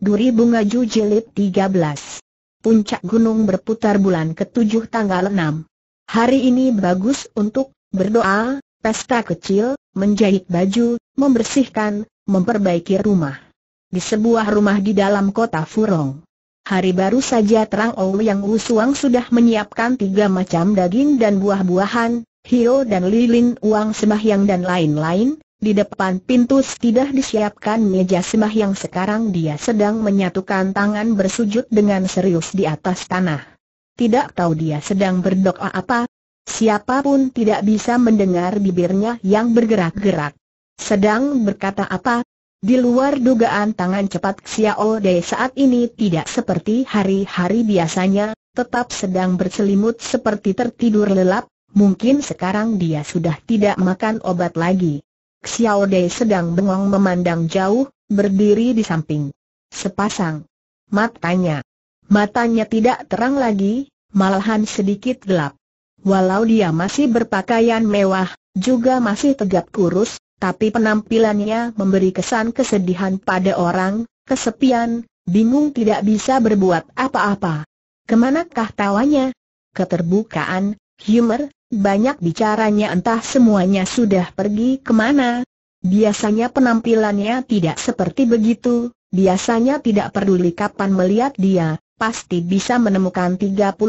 Duri Bunga Ju Jilid 13. Puncak Gunung Berputar Bulan ke-7 tanggal 6. Hari ini bagus untuk berdoa, pesta kecil, menjahit baju, membersihkan, memperbaiki rumah. Di sebuah rumah di dalam kota Furong. Hari baru saja Terang Ou yang Usuang sudah menyiapkan tiga macam daging dan buah-buahan, hio dan lilin uang sembahyang dan lain-lain, di depan pintu sudah disiapkan meja sembah yang sekarang dia sedang menyatukan tangan bersujud dengan serius di atas tanah. Tidak tahu dia sedang berdoa apa, siapapun tidak bisa mendengar bibirnya yang bergerak-gerak. Sedang berkata apa? Di luar dugaan tangan cepat Xiao Dei saat ini tidak seperti hari-hari biasanya, tetap sedang berselimut seperti tertidur lelap, mungkin sekarang dia sudah tidak makan obat lagi. Xiao Dei sedang bengong memandang jauh, berdiri di samping. Sepasang matanya. Matanya tidak terang lagi, malahan sedikit gelap. Walau dia masih berpakaian mewah, juga masih tegap kurus, tapi penampilannya memberi kesan kesedihan pada orang, kesepian, bingung tidak bisa berbuat apa-apa. Kemanakah tawanya? Keterbukaan, humor, banyak bicaranya entah semuanya sudah pergi kemana. Biasanya penampilannya tidak seperti begitu, biasanya tidak peduli kapan melihat dia, pasti bisa menemukan 30%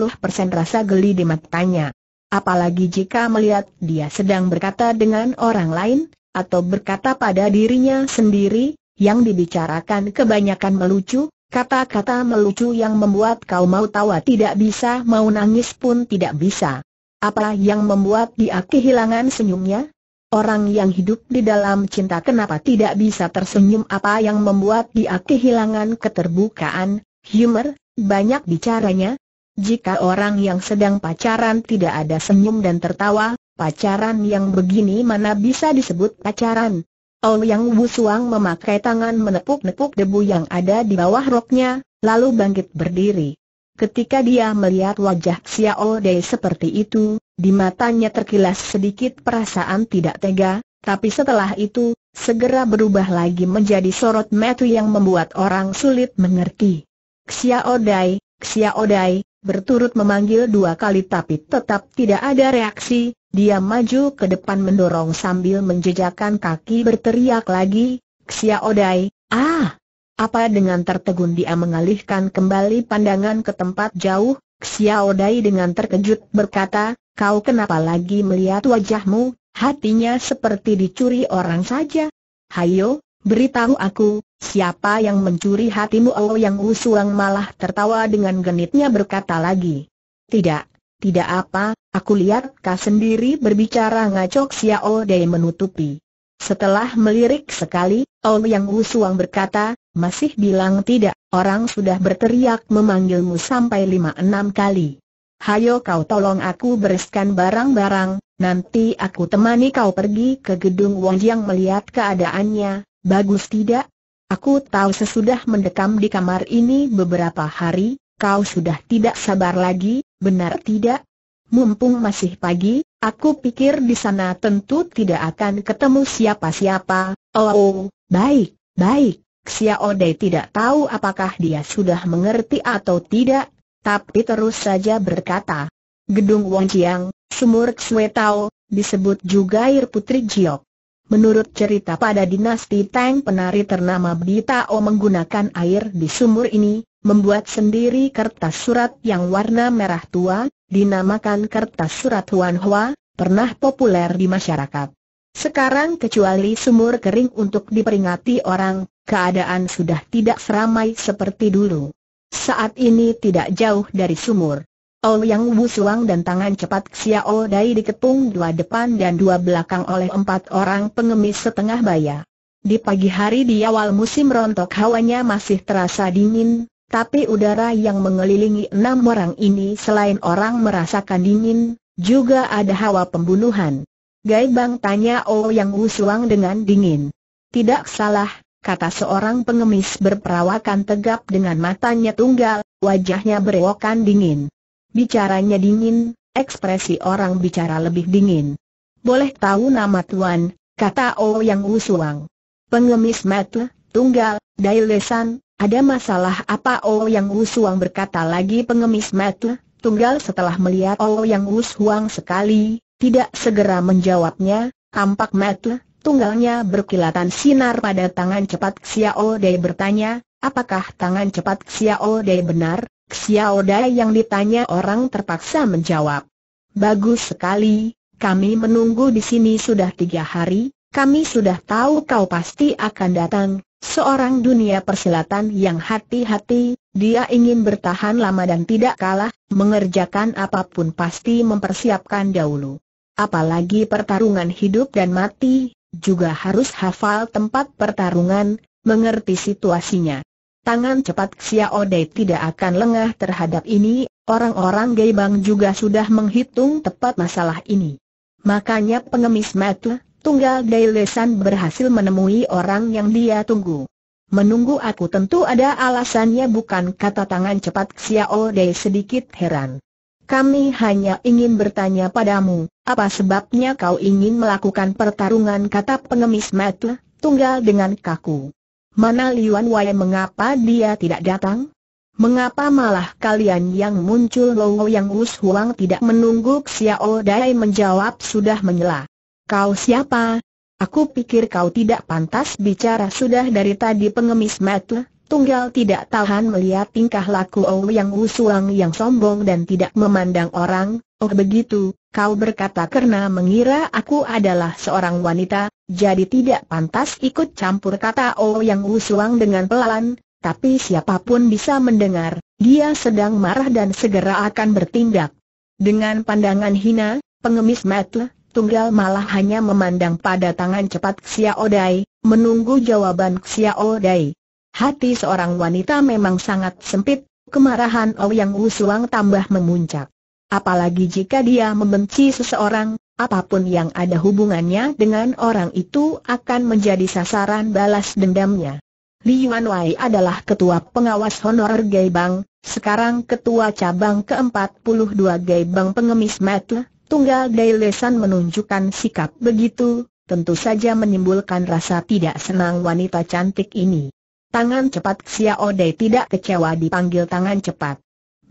rasa geli di matanya. Apalagi jika melihat dia sedang berkata dengan orang lain, atau berkata pada dirinya sendiri, yang dibicarakan kebanyakan melucu, kata-kata melucu yang membuat kau mau tawa tidak bisa mau nangis pun tidak bisa. Apa yang membuat dia kehilangan senyumnya? Orang yang hidup di dalam cinta kenapa tidak bisa tersenyum apa yang membuat dia kehilangan keterbukaan, humor, banyak bicaranya? Jika orang yang sedang pacaran tidak ada senyum dan tertawa, pacaran yang begini mana bisa disebut pacaran? Oh yang Wusuang memakai tangan menepuk-nepuk debu yang ada di bawah roknya, lalu bangkit berdiri. Ketika dia melihat wajah Xiao Dei seperti itu, di matanya terkilas sedikit perasaan tidak tega, tapi setelah itu, segera berubah lagi menjadi sorot metu yang membuat orang sulit mengerti. Xiao Dai, Xiao Dai, berturut memanggil dua kali tapi tetap tidak ada reaksi, dia maju ke depan mendorong sambil menjejakkan kaki berteriak lagi, Xiao Dai, ah! Apa dengan tertegun dia mengalihkan kembali pandangan ke tempat jauh, Xiao Dai dengan terkejut berkata, kau kenapa lagi melihat wajahmu, hatinya seperti dicuri orang saja. Hayo, beritahu aku, siapa yang mencuri hatimu Oh yang usuang malah tertawa dengan genitnya berkata lagi. Tidak, tidak apa, aku lihat kau sendiri berbicara ngacok Xiao Dai menutupi. Setelah melirik sekali, Ouyang Wusuang berkata, masih bilang tidak, orang sudah berteriak memanggilmu sampai lima enam kali. Hayo kau tolong aku bereskan barang-barang, nanti aku temani kau pergi ke gedung Wang yang melihat keadaannya, bagus tidak? Aku tahu sesudah mendekam di kamar ini beberapa hari, kau sudah tidak sabar lagi, benar tidak? Mumpung masih pagi, Aku pikir di sana tentu tidak akan ketemu siapa-siapa. Oh, baik, baik. Xiao Dei tidak tahu apakah dia sudah mengerti atau tidak, tapi terus saja berkata. Gedung Wong Jiang, Sumur Xue Tao, disebut juga air putri Jiok. Menurut cerita pada dinasti Tang penari ternama Bdi Tao menggunakan air di sumur ini, membuat sendiri kertas surat yang warna merah tua, dinamakan kertas surat Huan Hua, pernah populer di masyarakat. Sekarang kecuali sumur kering untuk diperingati orang, keadaan sudah tidak seramai seperti dulu. Saat ini tidak jauh dari sumur. Ouyang Wusuang dan tangan cepat Xiao Dai dikepung dua depan dan dua belakang oleh empat orang pengemis setengah baya. Di pagi hari di awal musim rontok hawanya masih terasa dingin, tapi udara yang mengelilingi enam orang ini selain orang merasakan dingin, juga ada hawa pembunuhan. Gai Bang tanya Ouyang Wusuang dengan dingin. Tidak salah, kata seorang pengemis berperawakan tegap dengan matanya tunggal, wajahnya berewokan dingin. Bicaranya dingin, ekspresi orang bicara lebih dingin. Boleh tahu nama tuan, kata Ouyang oh Wusuang. Pengemis metle, tunggal, dai lesan, ada masalah apa Ouyang oh Wusuang berkata lagi pengemis metle, tunggal setelah melihat Ouyang oh Wusuang sekali, tidak segera menjawabnya, tampak metle, tunggalnya berkilatan sinar pada tangan cepat Xiao Dai bertanya, apakah tangan cepat Xiao Dai benar? Xiao Dai yang ditanya orang terpaksa menjawab. Bagus sekali, kami menunggu di sini sudah tiga hari, kami sudah tahu kau pasti akan datang, seorang dunia persilatan yang hati-hati, dia ingin bertahan lama dan tidak kalah, mengerjakan apapun pasti mempersiapkan dahulu. Apalagi pertarungan hidup dan mati, juga harus hafal tempat pertarungan, mengerti situasinya. Tangan cepat Xiao Dei tidak akan lengah terhadap ini, orang-orang Geibang juga sudah menghitung tepat masalah ini. Makanya pengemis mata, Tunggal Dai Lesan berhasil menemui orang yang dia tunggu. Menunggu aku tentu ada alasannya bukan kata tangan cepat Xiao Dei sedikit heran. Kami hanya ingin bertanya padamu, apa sebabnya kau ingin melakukan pertarungan kata pengemis mata, tunggal dengan kaku. Mana Liuan Wei mengapa dia tidak datang? Mengapa malah kalian yang muncul Lowo yang Us Huang tidak menunggu Xiao oh Dai menjawab sudah menyela. Kau siapa? Aku pikir kau tidak pantas bicara sudah dari tadi pengemis mata. tunggal tidak tahan melihat tingkah laku Ou yang usuang yang sombong dan tidak memandang orang, oh begitu, kau berkata karena mengira aku adalah seorang wanita, jadi tidak pantas ikut campur kata O oh Yang usuang dengan pelan, tapi siapapun bisa mendengar, dia sedang marah dan segera akan bertindak. Dengan pandangan hina, pengemis metle, tunggal malah hanya memandang pada tangan cepat Xiao Dai, menunggu jawaban Xiao Dai. Hati seorang wanita memang sangat sempit, kemarahan O oh yang usuang tambah memuncak. Apalagi jika dia membenci seseorang, apapun yang ada hubungannya dengan orang itu akan menjadi sasaran balas dendamnya. Li Yuan Wai adalah ketua pengawas honorer Gaibang, sekarang ketua cabang ke-42 Gaibang pengemis metle, tunggal Lesan menunjukkan sikap begitu, tentu saja menimbulkan rasa tidak senang wanita cantik ini. Tangan cepat Xiao Dai tidak kecewa dipanggil tangan cepat.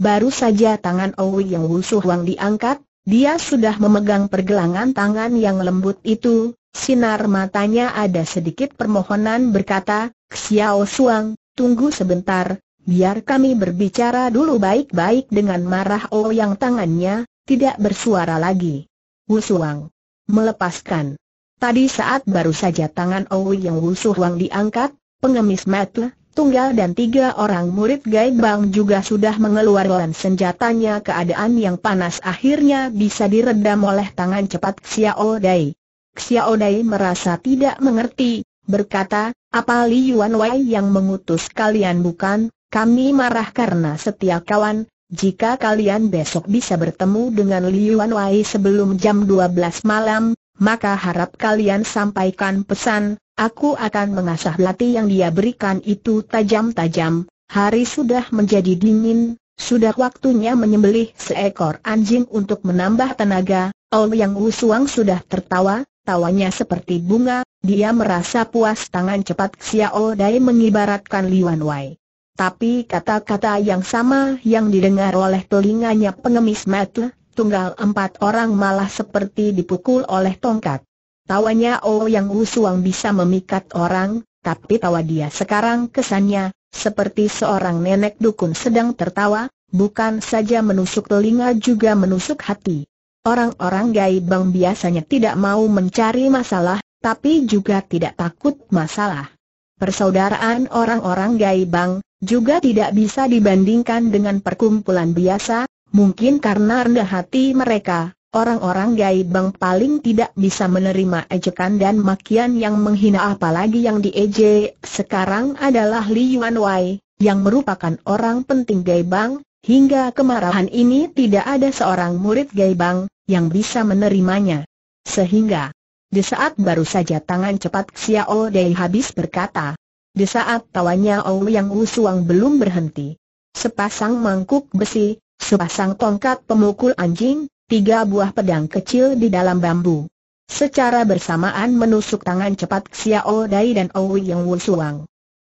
Baru saja tangan Owi yang Wusuh Wang diangkat, dia sudah memegang pergelangan tangan yang lembut itu, sinar matanya ada sedikit permohonan berkata, Xiao Suang, tunggu sebentar, biar kami berbicara dulu baik-baik dengan marah Oh yang tangannya, tidak bersuara lagi. Wu Suang melepaskan. Tadi saat baru saja tangan Owi oh yang Wu diangkat, pengemis mata tunggal dan tiga orang murid Gai Bang juga sudah mengeluarkan senjatanya keadaan yang panas akhirnya bisa diredam oleh tangan cepat Xiao Dai. Xiao Dai merasa tidak mengerti, berkata, apa Li Yuan Wei yang mengutus kalian bukan? Kami marah karena setia kawan, jika kalian besok bisa bertemu dengan Li Yuan Wei sebelum jam 12 malam, maka harap kalian sampaikan pesan, Aku akan mengasah latih yang dia berikan itu tajam-tajam, hari sudah menjadi dingin, sudah waktunya menyembelih seekor anjing untuk menambah tenaga, Yang Usuang sudah tertawa, tawanya seperti bunga, dia merasa puas tangan cepat Xiao Dai mengibaratkan Liwan Wei. Tapi kata-kata yang sama yang didengar oleh telinganya pengemis mata, tunggal empat orang malah seperti dipukul oleh tongkat. Tawanya Oh Yang suang bisa memikat orang, tapi tawa dia sekarang kesannya, seperti seorang nenek dukun sedang tertawa, bukan saja menusuk telinga juga menusuk hati. Orang-orang gaibang biasanya tidak mau mencari masalah, tapi juga tidak takut masalah. Persaudaraan orang-orang gaibang juga tidak bisa dibandingkan dengan perkumpulan biasa, mungkin karena rendah hati mereka, Orang-orang Gaibang paling tidak bisa menerima ejekan dan makian yang menghina apalagi yang diejek sekarang adalah Li Yuan Wei, yang merupakan orang penting Gaibang, hingga kemarahan ini tidak ada seorang murid Gaibang yang bisa menerimanya. Sehingga, di saat baru saja tangan cepat Xiao Dei habis berkata, di saat tawanya Ou Yang Usuang belum berhenti, sepasang mangkuk besi, sepasang tongkat pemukul anjing, tiga buah pedang kecil di dalam bambu. Secara bersamaan menusuk tangan cepat Xiao Dai dan Owi Yang Wu Suang.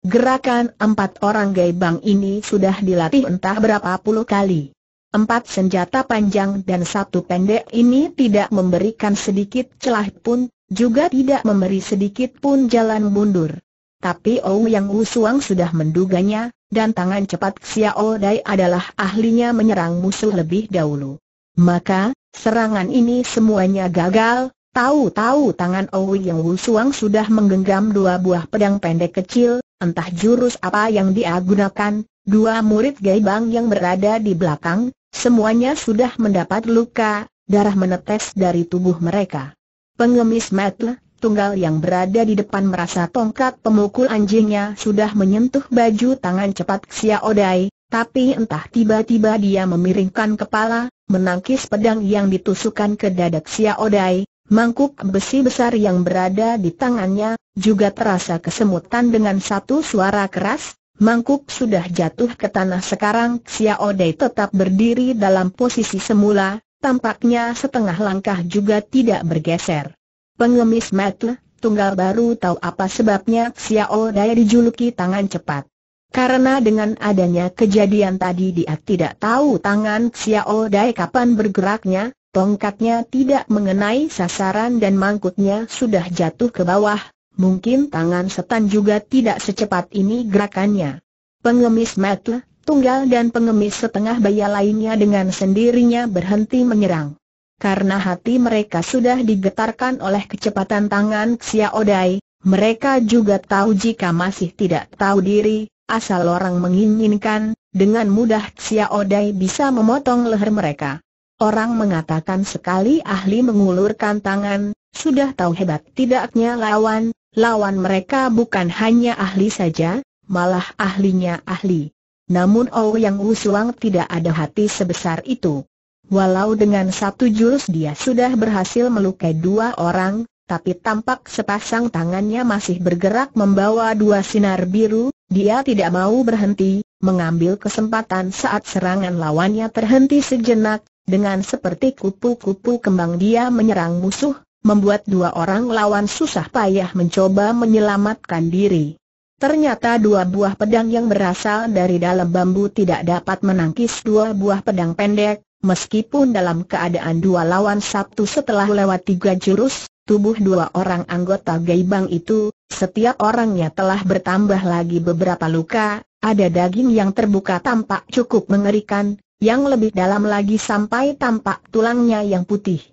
Gerakan empat orang gaibang ini sudah dilatih entah berapa puluh kali. Empat senjata panjang dan satu pendek ini tidak memberikan sedikit celah pun, juga tidak memberi sedikit pun jalan mundur. Tapi Ou Yang Wu Suang sudah menduganya, dan tangan cepat Xiao Dai adalah ahlinya menyerang musuh lebih dahulu. Maka, serangan ini semuanya gagal, tahu-tahu tangan Owi yang Wusuang sudah menggenggam dua buah pedang pendek kecil, entah jurus apa yang dia gunakan, dua murid Gaibang yang berada di belakang, semuanya sudah mendapat luka, darah menetes dari tubuh mereka. Pengemis Matle tunggal yang berada di depan merasa tongkat pemukul anjingnya sudah menyentuh baju tangan cepat Xiao Dai, tapi entah tiba-tiba dia memiringkan kepala, menangkis pedang yang ditusukkan ke dada Xiaodai, mangkuk besi besar yang berada di tangannya, juga terasa kesemutan dengan satu suara keras, mangkuk sudah jatuh ke tanah sekarang Xiaodai tetap berdiri dalam posisi semula, tampaknya setengah langkah juga tidak bergeser. Pengemis Matle, tunggal baru tahu apa sebabnya Xiao Dai dijuluki tangan cepat. Karena dengan adanya kejadian tadi dia tidak tahu tangan Xiao Dai kapan bergeraknya, tongkatnya tidak mengenai sasaran dan mangkutnya sudah jatuh ke bawah, mungkin tangan setan juga tidak secepat ini gerakannya. Pengemis metle, tunggal dan pengemis setengah baya lainnya dengan sendirinya berhenti menyerang. Karena hati mereka sudah digetarkan oleh kecepatan tangan Xiao Dai, mereka juga tahu jika masih tidak tahu diri, asal orang menginginkan, dengan mudah Xiao Dai bisa memotong leher mereka. Orang mengatakan sekali ahli mengulurkan tangan, sudah tahu hebat tidaknya lawan, lawan mereka bukan hanya ahli saja, malah ahlinya ahli. Namun Oh Yang Usuang tidak ada hati sebesar itu. Walau dengan satu jurus dia sudah berhasil melukai dua orang, tapi tampak sepasang tangannya masih bergerak membawa dua sinar biru, dia tidak mau berhenti, mengambil kesempatan saat serangan lawannya terhenti sejenak, dengan seperti kupu-kupu kembang dia menyerang musuh, membuat dua orang lawan susah payah mencoba menyelamatkan diri. Ternyata dua buah pedang yang berasal dari dalam bambu tidak dapat menangkis dua buah pedang pendek, meskipun dalam keadaan dua lawan satu setelah lewat tiga jurus, tubuh dua orang anggota Gaibang itu setiap orangnya telah bertambah lagi beberapa luka, ada daging yang terbuka tampak cukup mengerikan, yang lebih dalam lagi sampai tampak tulangnya yang putih.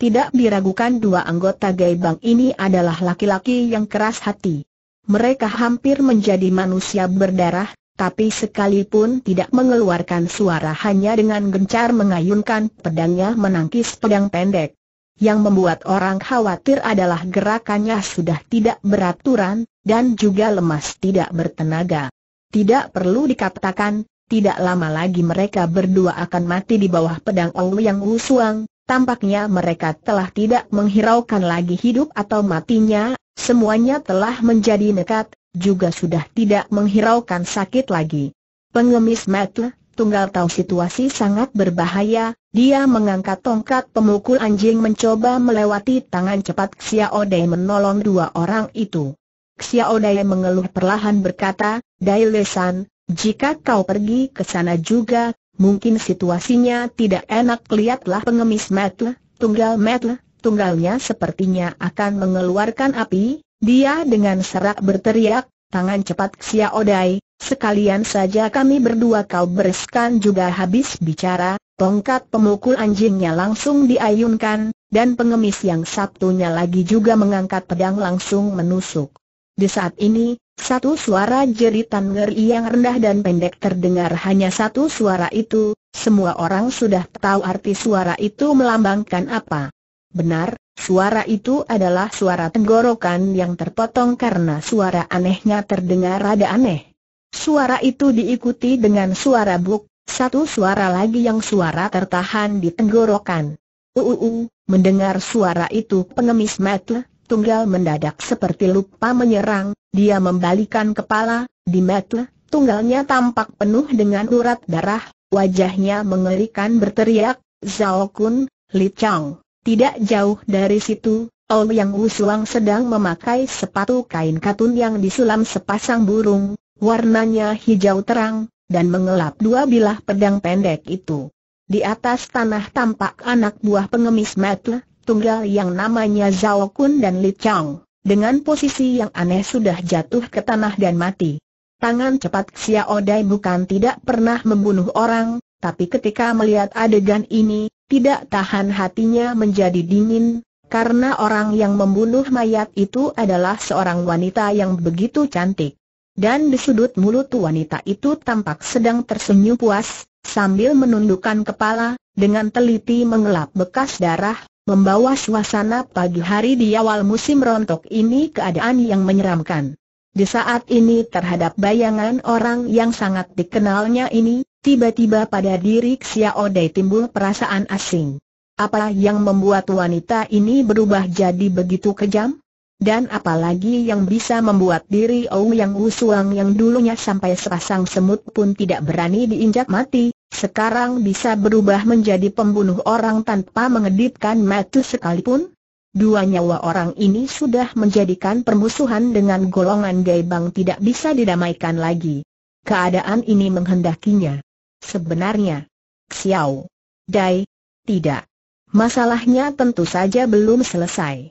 Tidak diragukan dua anggota Gaibang ini adalah laki-laki yang keras hati. Mereka hampir menjadi manusia berdarah, tapi sekalipun tidak mengeluarkan suara hanya dengan gencar mengayunkan pedangnya menangkis pedang pendek. Yang membuat orang khawatir adalah gerakannya sudah tidak beraturan, dan juga lemas tidak bertenaga. Tidak perlu dikatakan, tidak lama lagi mereka berdua akan mati di bawah pedang yang Wusuang, tampaknya mereka telah tidak menghiraukan lagi hidup atau matinya, semuanya telah menjadi nekat, juga sudah tidak menghiraukan sakit lagi. Pengemis mata, Tunggal tahu situasi sangat berbahaya, dia mengangkat tongkat pemukul anjing mencoba melewati tangan cepat Xiao Dai menolong dua orang itu. Xiao Dai mengeluh perlahan berkata, Dai Lesan, jika kau pergi ke sana juga, mungkin situasinya tidak enak lihatlah pengemis metle, tunggal metle, tunggalnya sepertinya akan mengeluarkan api, dia dengan serak berteriak, tangan cepat Xiao Dai, Sekalian saja kami berdua kau bereskan juga habis bicara, tongkat pemukul anjingnya langsung diayunkan, dan pengemis yang satunya lagi juga mengangkat pedang langsung menusuk. Di saat ini, satu suara jeritan ngeri yang rendah dan pendek terdengar hanya satu suara itu, semua orang sudah tahu arti suara itu melambangkan apa. Benar, suara itu adalah suara tenggorokan yang terpotong karena suara anehnya terdengar rada aneh. Suara itu diikuti dengan suara buk, satu suara lagi yang suara tertahan di tenggorokan. Uuu, mendengar suara itu pengemis metle, tunggal mendadak seperti lupa menyerang, dia membalikan kepala, di metle, tunggalnya tampak penuh dengan urat darah, wajahnya mengerikan berteriak, Zhao Kun, Li Chang. Tidak jauh dari situ, Ouyang Yang Wusuang sedang memakai sepatu kain katun yang disulam sepasang burung, Warnanya hijau terang, dan mengelap dua bilah pedang pendek itu. Di atas tanah tampak anak buah pengemis metu, tunggal yang namanya Zhao Kun dan Li Chang, dengan posisi yang aneh sudah jatuh ke tanah dan mati. Tangan cepat Xiao Dai bukan tidak pernah membunuh orang, tapi ketika melihat adegan ini, tidak tahan hatinya menjadi dingin, karena orang yang membunuh mayat itu adalah seorang wanita yang begitu cantik dan di sudut mulut wanita itu tampak sedang tersenyum puas, sambil menundukkan kepala, dengan teliti mengelap bekas darah, membawa suasana pagi hari di awal musim rontok ini keadaan yang menyeramkan. Di saat ini terhadap bayangan orang yang sangat dikenalnya ini, tiba-tiba pada diri Xiao Dai timbul perasaan asing. Apa yang membuat wanita ini berubah jadi begitu kejam? Dan apalagi yang bisa membuat diri Ouyang Usuang yang dulunya sampai sepasang semut pun tidak berani diinjak mati, sekarang bisa berubah menjadi pembunuh orang tanpa mengedipkan mata sekalipun? Dua nyawa orang ini sudah menjadikan permusuhan dengan golongan Bang tidak bisa didamaikan lagi. Keadaan ini menghendakinya. Sebenarnya, Xiao, Dai, tidak. Masalahnya tentu saja belum selesai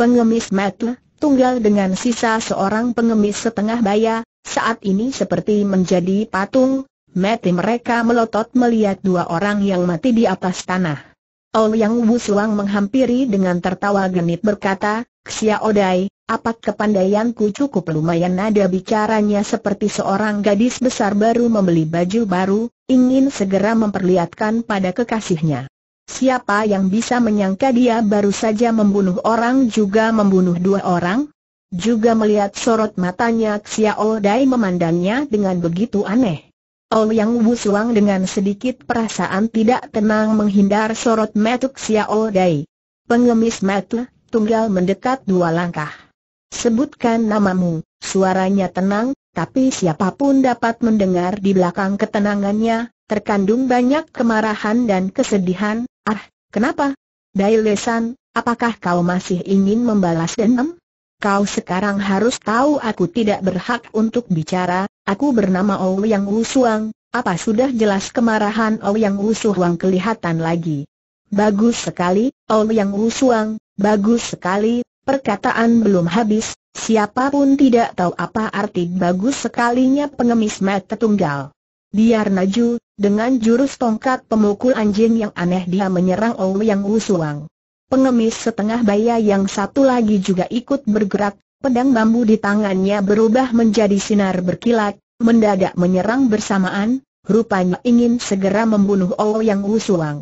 pengemis metu, tunggal dengan sisa seorang pengemis setengah baya, saat ini seperti menjadi patung, mati mereka melotot melihat dua orang yang mati di atas tanah. Ouyang Wusuang menghampiri dengan tertawa genit berkata, Ksia Odai, apak kepandaianku cukup lumayan nada bicaranya seperti seorang gadis besar baru membeli baju baru, ingin segera memperlihatkan pada kekasihnya. Siapa yang bisa menyangka dia baru saja membunuh orang juga membunuh dua orang? Juga melihat sorot matanya Xiao Dai memandangnya dengan begitu aneh. Ouyang Suang dengan sedikit perasaan tidak tenang menghindar sorot metuk Xiao Dai. Pengemis metu, tunggal mendekat dua langkah. Sebutkan namamu, suaranya tenang, tapi siapapun dapat mendengar di belakang ketenangannya, terkandung banyak kemarahan dan kesedihan, Ah, kenapa? Dai Lesan, apakah kau masih ingin membalas dendam? Kau sekarang harus tahu aku tidak berhak untuk bicara, aku bernama Ouyang Wusuang, apa sudah jelas kemarahan Ouyang Wusuang kelihatan lagi? Bagus sekali, Ouyang Wusuang, bagus sekali, perkataan belum habis, siapapun tidak tahu apa arti bagus sekalinya pengemis mata tunggal. Biar Naju, dengan jurus tongkat pemukul anjing yang aneh dia menyerang Ou Yang Wusuang. Pengemis setengah baya yang satu lagi juga ikut bergerak, pedang bambu di tangannya berubah menjadi sinar berkilat, mendadak menyerang bersamaan, rupanya ingin segera membunuh Yang Ou Ouyang Wusuang.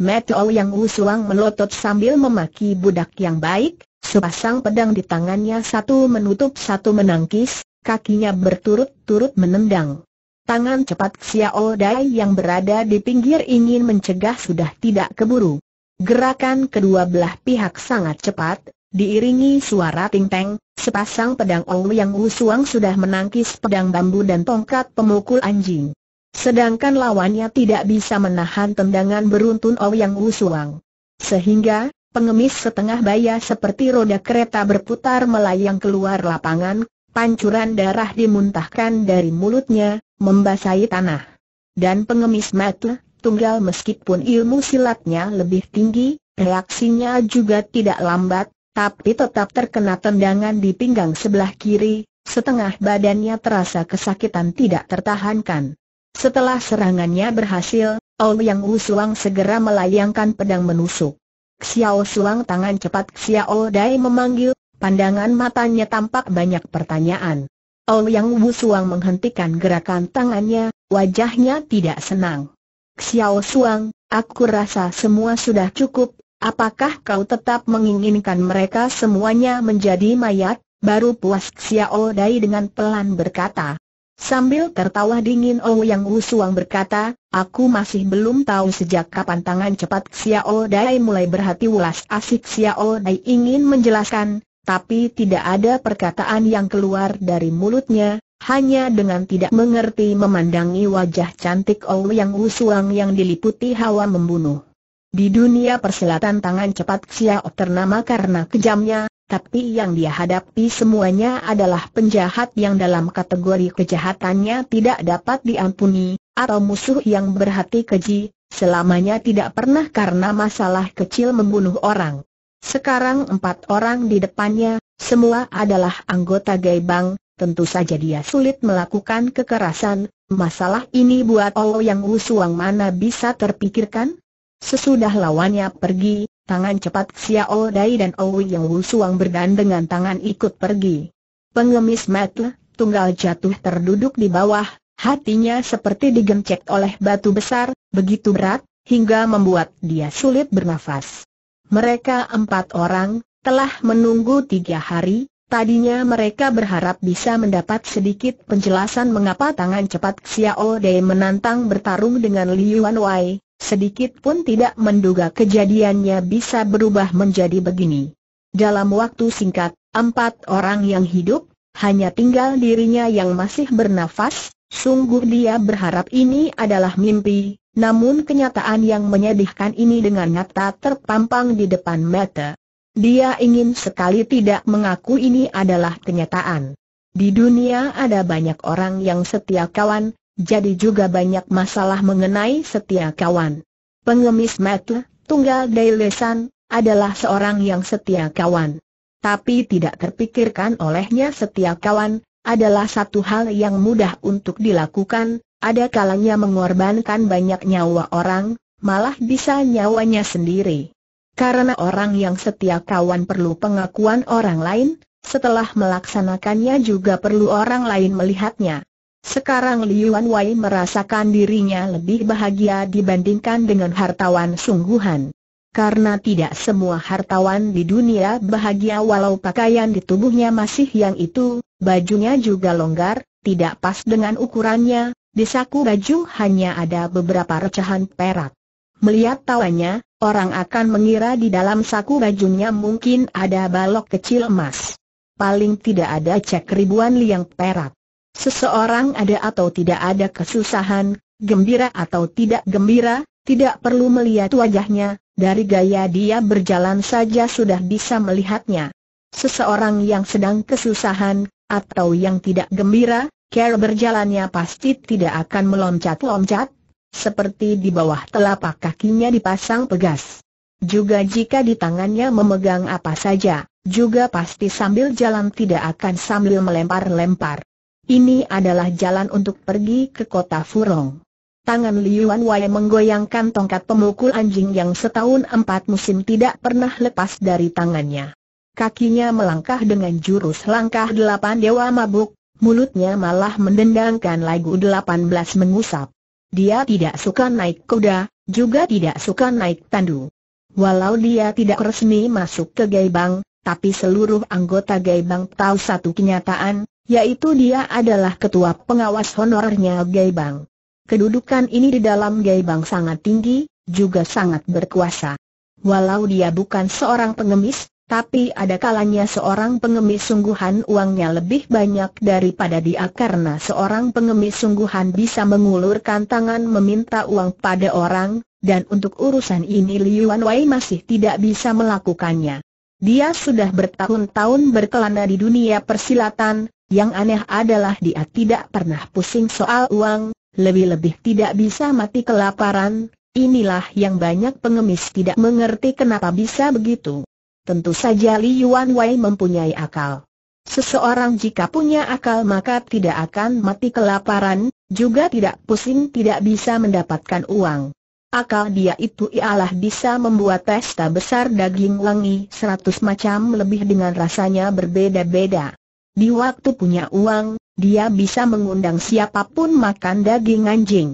Mata Yang Wusuang melotot sambil memaki budak yang baik, sepasang pedang di tangannya satu menutup satu menangkis, kakinya berturut-turut menendang. Tangan cepat Xiao Dai yang berada di pinggir ingin mencegah sudah tidak keburu. Gerakan kedua belah pihak sangat cepat, diiringi suara ting-teng, sepasang pedang Ong yang Wu Suang sudah menangkis pedang bambu dan tongkat pemukul anjing. Sedangkan lawannya tidak bisa menahan tendangan beruntun Ong yang Wu Suang. Sehingga, pengemis setengah baya seperti roda kereta berputar melayang keluar lapangan, pancuran darah dimuntahkan dari mulutnya, membasahi tanah. Dan pengemis metle, tunggal meskipun ilmu silatnya lebih tinggi, reaksinya juga tidak lambat, tapi tetap terkena tendangan di pinggang sebelah kiri, setengah badannya terasa kesakitan tidak tertahankan. Setelah serangannya berhasil, Ouyang usulang segera melayangkan pedang menusuk. Xiao Suang tangan cepat Xiao Dai memanggil, pandangan matanya tampak banyak pertanyaan. Ouyang Wusuang menghentikan gerakan tangannya, wajahnya tidak senang. Xiao Suang, aku rasa semua sudah cukup, apakah kau tetap menginginkan mereka semuanya menjadi mayat? Baru puas Xiao Dai dengan pelan berkata. Sambil tertawa dingin Ouyang Wusuang berkata, aku masih belum tahu sejak kapan tangan cepat Xiao Dai mulai berhati ulas asik Xiao Dai ingin menjelaskan, tapi tidak ada perkataan yang keluar dari mulutnya, hanya dengan tidak mengerti memandangi wajah cantik yang Wusuang yang diliputi hawa membunuh. Di dunia perselatan tangan cepat Xiao ternama karena kejamnya, tapi yang dia hadapi semuanya adalah penjahat yang dalam kategori kejahatannya tidak dapat diampuni, atau musuh yang berhati keji, selamanya tidak pernah karena masalah kecil membunuh orang. Sekarang empat orang di depannya, semua adalah anggota Gaibang, tentu saja dia sulit melakukan kekerasan, masalah ini buat Olo yang usuang mana bisa terpikirkan? Sesudah lawannya pergi, tangan cepat Xiao Dai dan Owi yang usuang bergandengan tangan ikut pergi. Pengemis Matle, tunggal jatuh terduduk di bawah, hatinya seperti digencet oleh batu besar, begitu berat, hingga membuat dia sulit bernafas. Mereka empat orang, telah menunggu tiga hari, tadinya mereka berharap bisa mendapat sedikit penjelasan mengapa tangan cepat Xiao Dei menantang bertarung dengan Liu Wei, sedikit pun tidak menduga kejadiannya bisa berubah menjadi begini. Dalam waktu singkat, empat orang yang hidup, hanya tinggal dirinya yang masih bernafas, sungguh dia berharap ini adalah mimpi, namun kenyataan yang menyedihkan ini dengan nyata terpampang di depan mata. Dia ingin sekali tidak mengaku ini adalah kenyataan. Di dunia ada banyak orang yang setia kawan, jadi juga banyak masalah mengenai setia kawan. Pengemis Matt, Tunggal Dailesan, adalah seorang yang setia kawan. Tapi tidak terpikirkan olehnya setia kawan, adalah satu hal yang mudah untuk dilakukan, ada kalanya mengorbankan banyak nyawa orang, malah bisa nyawanya sendiri. Karena orang yang setia kawan perlu pengakuan orang lain, setelah melaksanakannya juga perlu orang lain melihatnya. Sekarang Liuan Wei merasakan dirinya lebih bahagia dibandingkan dengan hartawan sungguhan. Karena tidak semua hartawan di dunia bahagia walau pakaian di tubuhnya masih yang itu, bajunya juga longgar, tidak pas dengan ukurannya, di saku baju hanya ada beberapa recahan perak. Melihat tawanya, orang akan mengira di dalam saku bajunya mungkin ada balok kecil emas. Paling tidak ada cek ribuan liang perak. Seseorang ada atau tidak ada kesusahan, gembira atau tidak gembira, tidak perlu melihat wajahnya, dari gaya dia berjalan saja sudah bisa melihatnya. Seseorang yang sedang kesusahan, atau yang tidak gembira, Ker berjalannya pasti tidak akan meloncat-loncat, seperti di bawah telapak kakinya dipasang pegas. Juga jika di tangannya memegang apa saja, juga pasti sambil jalan tidak akan sambil melempar-lempar. Ini adalah jalan untuk pergi ke kota Furong. Tangan Liuan Wai menggoyangkan tongkat pemukul anjing yang setahun empat musim tidak pernah lepas dari tangannya. Kakinya melangkah dengan jurus langkah delapan dewa mabuk, mulutnya malah mendendangkan lagu 18 mengusap. Dia tidak suka naik kuda, juga tidak suka naik tandu. Walau dia tidak resmi masuk ke Gaibang, tapi seluruh anggota Gaibang tahu satu kenyataan, yaitu dia adalah ketua pengawas honornya Gaibang. Kedudukan ini di dalam Gaibang sangat tinggi, juga sangat berkuasa. Walau dia bukan seorang pengemis, tapi ada kalanya seorang pengemis sungguhan uangnya lebih banyak daripada dia karena seorang pengemis sungguhan bisa mengulurkan tangan meminta uang pada orang, dan untuk urusan ini Liu Wei masih tidak bisa melakukannya. Dia sudah bertahun-tahun berkelana di dunia persilatan, yang aneh adalah dia tidak pernah pusing soal uang, lebih-lebih tidak bisa mati kelaparan, inilah yang banyak pengemis tidak mengerti kenapa bisa begitu. Tentu saja Li Yuan Wei mempunyai akal. Seseorang jika punya akal maka tidak akan mati kelaparan, juga tidak pusing tidak bisa mendapatkan uang. Akal dia itu ialah bisa membuat pesta besar daging wangi seratus macam lebih dengan rasanya berbeda-beda. Di waktu punya uang, dia bisa mengundang siapapun makan daging anjing.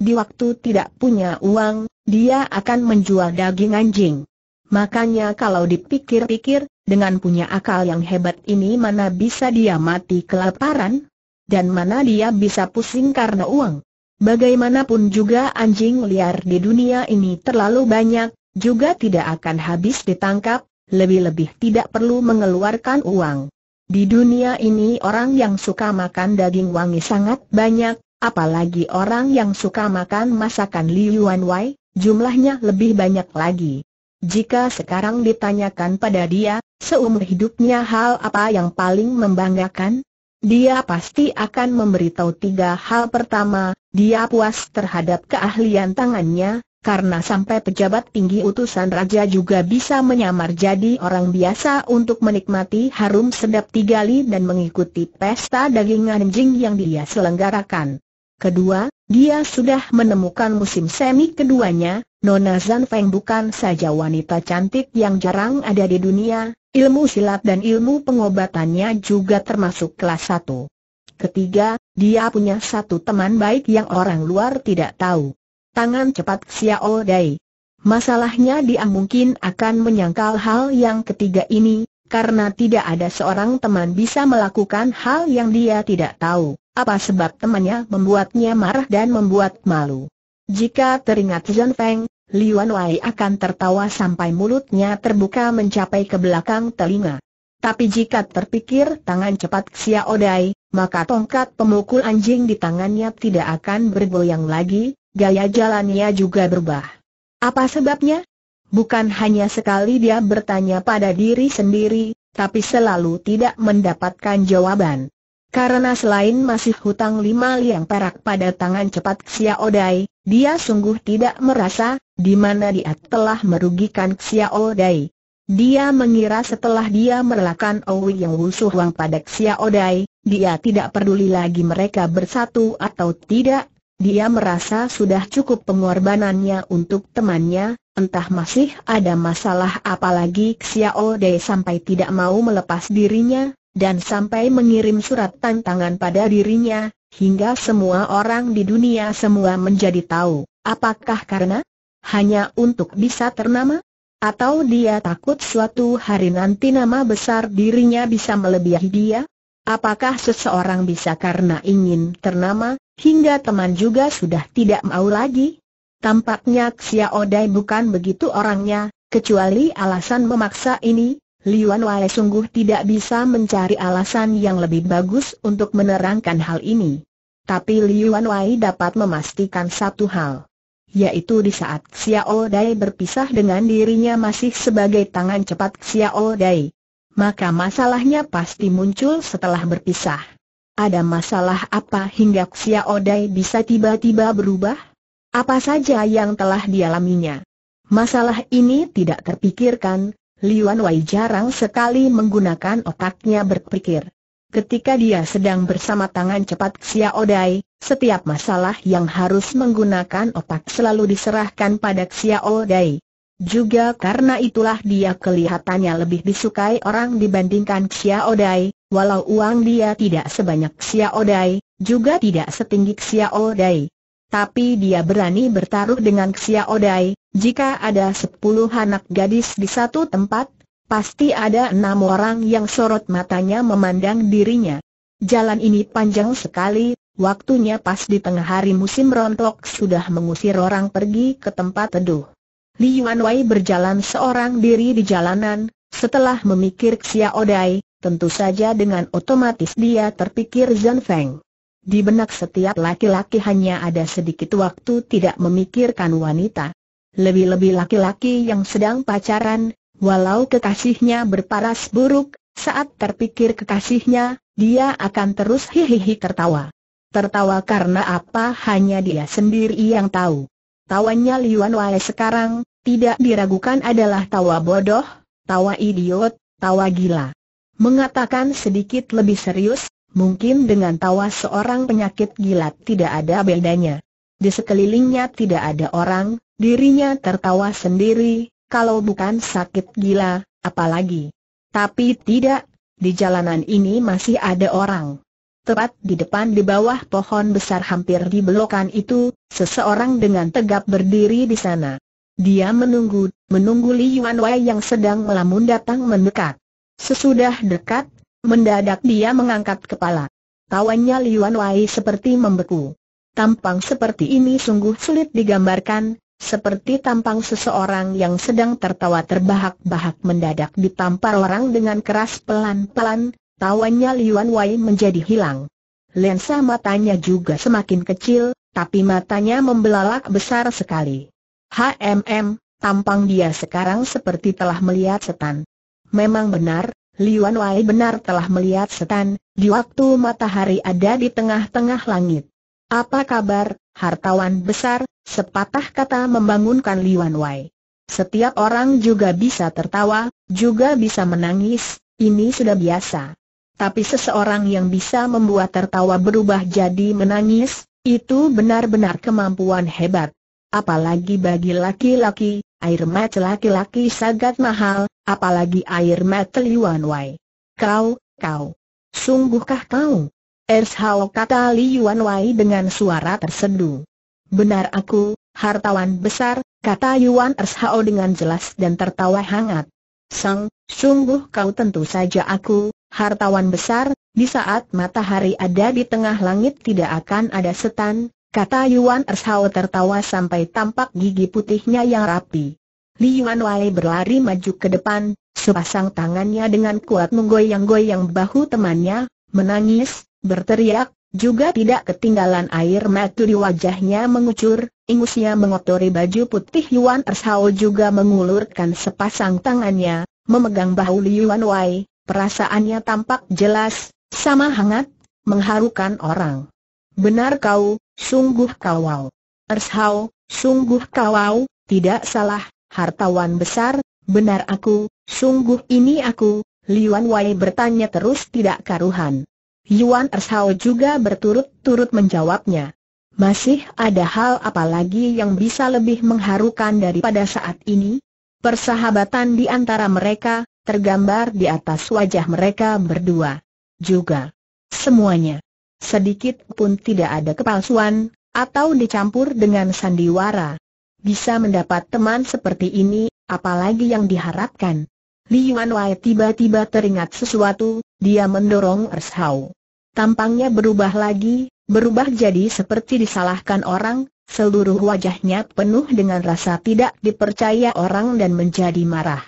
Di waktu tidak punya uang, dia akan menjual daging anjing. Makanya kalau dipikir-pikir, dengan punya akal yang hebat ini mana bisa dia mati kelaparan? Dan mana dia bisa pusing karena uang? Bagaimanapun juga anjing liar di dunia ini terlalu banyak, juga tidak akan habis ditangkap, lebih-lebih tidak perlu mengeluarkan uang. Di dunia ini orang yang suka makan daging wangi sangat banyak, apalagi orang yang suka makan masakan Liuan Wai, jumlahnya lebih banyak lagi. Jika sekarang ditanyakan pada dia, seumur hidupnya hal apa yang paling membanggakan? Dia pasti akan memberitahu tiga hal pertama, dia puas terhadap keahlian tangannya, karena sampai pejabat tinggi utusan raja juga bisa menyamar jadi orang biasa untuk menikmati harum sedap tigali dan mengikuti pesta daging anjing yang dia selenggarakan. Kedua, dia sudah menemukan musim semi keduanya, Nona Feng bukan saja wanita cantik yang jarang ada di dunia, ilmu silat dan ilmu pengobatannya juga termasuk kelas satu. Ketiga, dia punya satu teman baik yang orang luar tidak tahu. Tangan cepat Xiao Dai. Masalahnya dia mungkin akan menyangkal hal yang ketiga ini, karena tidak ada seorang teman bisa melakukan hal yang dia tidak tahu, apa sebab temannya membuatnya marah dan membuat malu. Jika teringat Zhen Feng, Liuan Wei akan tertawa sampai mulutnya terbuka mencapai ke belakang telinga. Tapi jika terpikir tangan cepat Xiao Dai, maka tongkat pemukul anjing di tangannya tidak akan bergoyang lagi, gaya jalannya juga berubah. Apa sebabnya? Bukan hanya sekali dia bertanya pada diri sendiri, tapi selalu tidak mendapatkan jawaban. Karena selain masih hutang lima liang perak pada tangan cepat Xiaodai, dia sungguh tidak merasa di mana dia telah merugikan Xiaodai. Dia mengira setelah dia merelakan Owi yang wusuh Wang pada Xiaodai, dia tidak peduli lagi mereka bersatu atau tidak. Dia merasa sudah cukup pengorbanannya untuk temannya, entah masih ada masalah apalagi Xiaodai Dai sampai tidak mau melepas dirinya, dan sampai mengirim surat tantangan pada dirinya, hingga semua orang di dunia semua menjadi tahu, apakah karena hanya untuk bisa ternama? Atau dia takut suatu hari nanti nama besar dirinya bisa melebihi dia? Apakah seseorang bisa karena ingin ternama, hingga teman juga sudah tidak mau lagi? Tampaknya Xiaodai bukan begitu orangnya, kecuali alasan memaksa ini, Liuan Wai sungguh tidak bisa mencari alasan yang lebih bagus untuk menerangkan hal ini. Tapi Liuan Wai dapat memastikan satu hal. Yaitu di saat Xiao Dai berpisah dengan dirinya masih sebagai tangan cepat Xiao Dai. Maka masalahnya pasti muncul setelah berpisah. Ada masalah apa hingga Xiao Dai bisa tiba-tiba berubah? Apa saja yang telah dialaminya? Masalah ini tidak terpikirkan, Liuan Wei jarang sekali menggunakan otaknya berpikir. Ketika dia sedang bersama tangan cepat Xiao Dai, setiap masalah yang harus menggunakan otak selalu diserahkan pada Xiao Dai. Juga karena itulah dia kelihatannya lebih disukai orang dibandingkan Xiao Dai, walau uang dia tidak sebanyak Xiao Dai, juga tidak setinggi Xiao Dai. Tapi dia berani bertaruh dengan Xiao Dai, jika ada sepuluh anak gadis di satu tempat, pasti ada enam orang yang sorot matanya memandang dirinya. Jalan ini panjang sekali, waktunya pas di tengah hari musim rontok sudah mengusir orang pergi ke tempat teduh. Li Yuanwei berjalan seorang diri di jalanan, setelah memikir Xiao Dai, tentu saja dengan otomatis dia terpikir Zhen Feng. Di benak setiap laki-laki hanya ada sedikit waktu tidak memikirkan wanita. Lebih-lebih laki-laki yang sedang pacaran, walau kekasihnya berparas buruk, saat terpikir kekasihnya, dia akan terus hihihi tertawa. Tertawa karena apa hanya dia sendiri yang tahu. Tawanya Liuan Wai sekarang, tidak diragukan adalah tawa bodoh, tawa idiot, tawa gila. Mengatakan sedikit lebih serius, mungkin dengan tawa seorang penyakit gila tidak ada bedanya. Di sekelilingnya tidak ada orang, Dirinya tertawa sendiri, kalau bukan sakit gila, apalagi. Tapi tidak, di jalanan ini masih ada orang. Tepat di depan di bawah pohon besar hampir di belokan itu, seseorang dengan tegap berdiri di sana. Dia menunggu, menunggu Li Yuan Wei yang sedang melamun datang mendekat. Sesudah dekat, mendadak dia mengangkat kepala. Tawanya Li Yuan Wei seperti membeku. Tampang seperti ini sungguh sulit digambarkan, seperti tampang seseorang yang sedang tertawa terbahak-bahak mendadak ditampar orang dengan keras pelan-pelan, tawannya Liuan Wei menjadi hilang. Lensa matanya juga semakin kecil, tapi matanya membelalak besar sekali. HMM, tampang dia sekarang seperti telah melihat setan. Memang benar, Liuan Wei benar telah melihat setan, di waktu matahari ada di tengah-tengah langit. Apa kabar, hartawan besar, Sepatah kata membangunkan Liwan Wai. Setiap orang juga bisa tertawa, juga bisa menangis, ini sudah biasa. Tapi seseorang yang bisa membuat tertawa berubah jadi menangis, itu benar-benar kemampuan hebat. Apalagi bagi laki-laki, air mata laki-laki sangat mahal, apalagi air mata Liwan Wai. Kau, kau. Sungguhkah kau? Ershao kata Yuan Wai dengan suara terseduh. Benar aku, hartawan besar, kata Yuan Ershao dengan jelas dan tertawa hangat. Sang, sungguh kau tentu saja aku, hartawan besar, di saat matahari ada di tengah langit tidak akan ada setan, kata Yuan Ershao tertawa sampai tampak gigi putihnya yang rapi. Li Yuan Wai berlari maju ke depan, sepasang tangannya dengan kuat menggoyang-goyang bahu temannya, menangis, berteriak, juga tidak ketinggalan air mata di wajahnya mengucur, ingusnya mengotori baju putih Yuan Ershao juga mengulurkan sepasang tangannya, memegang bahu Yuan Wei, perasaannya tampak jelas, sama hangat, mengharukan orang. Benar kau, sungguh kawau. Ershao, sungguh kawau, tidak salah, hartawan besar, benar aku, sungguh ini aku, Liuan Wei bertanya terus tidak karuhan. Yuan Ershao juga berturut-turut menjawabnya. Masih ada hal apa lagi yang bisa lebih mengharukan daripada saat ini? Persahabatan di antara mereka, tergambar di atas wajah mereka berdua. Juga. Semuanya. Sedikit pun tidak ada kepalsuan, atau dicampur dengan sandiwara. Bisa mendapat teman seperti ini, apalagi yang diharapkan. Li Yuan Wai tiba-tiba teringat sesuatu, dia mendorong Ershao. Tampangnya berubah lagi, berubah jadi seperti disalahkan orang, seluruh wajahnya penuh dengan rasa tidak dipercaya orang dan menjadi marah.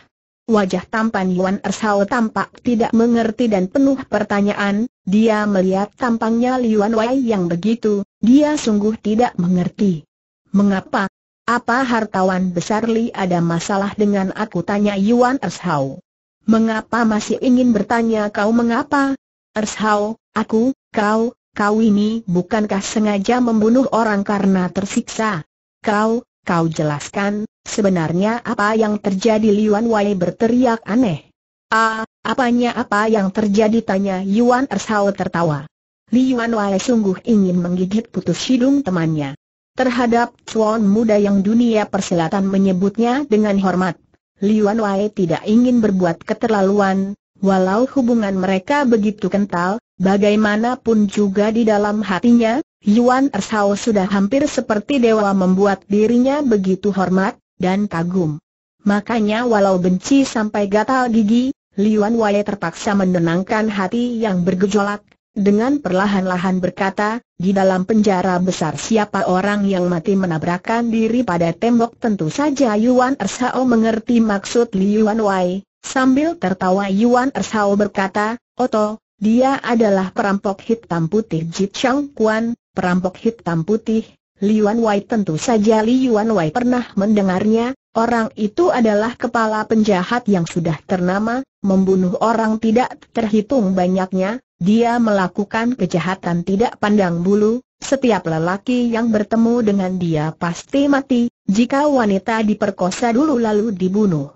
Wajah tampan Yuan Ersao tampak tidak mengerti dan penuh pertanyaan, dia melihat tampangnya Liuan Wei yang begitu, dia sungguh tidak mengerti. Mengapa? Apa hartawan besar Li ada masalah dengan aku tanya Yuan Ersao? Mengapa masih ingin bertanya kau mengapa? Ershau, aku, kau, kau ini bukankah sengaja membunuh orang karena tersiksa? Kau, kau jelaskan, sebenarnya apa yang terjadi Liuan Wei berteriak aneh. Ah, apanya apa yang terjadi tanya Yuan Ershau tertawa. Liuan Wei sungguh ingin menggigit putus hidung temannya. Terhadap cuan muda yang dunia persilatan menyebutnya dengan hormat, Liuan Wei tidak ingin berbuat keterlaluan, Walau hubungan mereka begitu kental, bagaimanapun juga di dalam hatinya, Yuan Ershao sudah hampir seperti dewa membuat dirinya begitu hormat dan kagum. Makanya walau benci sampai gatal gigi, Liuan Wei terpaksa menenangkan hati yang bergejolak, dengan perlahan-lahan berkata, di dalam penjara besar siapa orang yang mati menabrakkan diri pada tembok tentu saja Yuan Ershao mengerti maksud Liuan Wei. Sambil tertawa Yuan Ersao berkata, Oto, dia adalah perampok hitam putih Jit Chang Kuan, perampok hitam putih, Li Yuan Wei tentu saja Li Yuan Wei pernah mendengarnya, orang itu adalah kepala penjahat yang sudah ternama, membunuh orang tidak terhitung banyaknya, dia melakukan kejahatan tidak pandang bulu, setiap lelaki yang bertemu dengan dia pasti mati, jika wanita diperkosa dulu lalu dibunuh.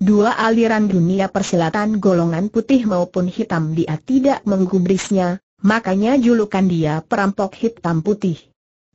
Dua aliran dunia persilatan golongan putih maupun hitam dia tidak menggubrisnya, makanya julukan dia perampok hitam putih.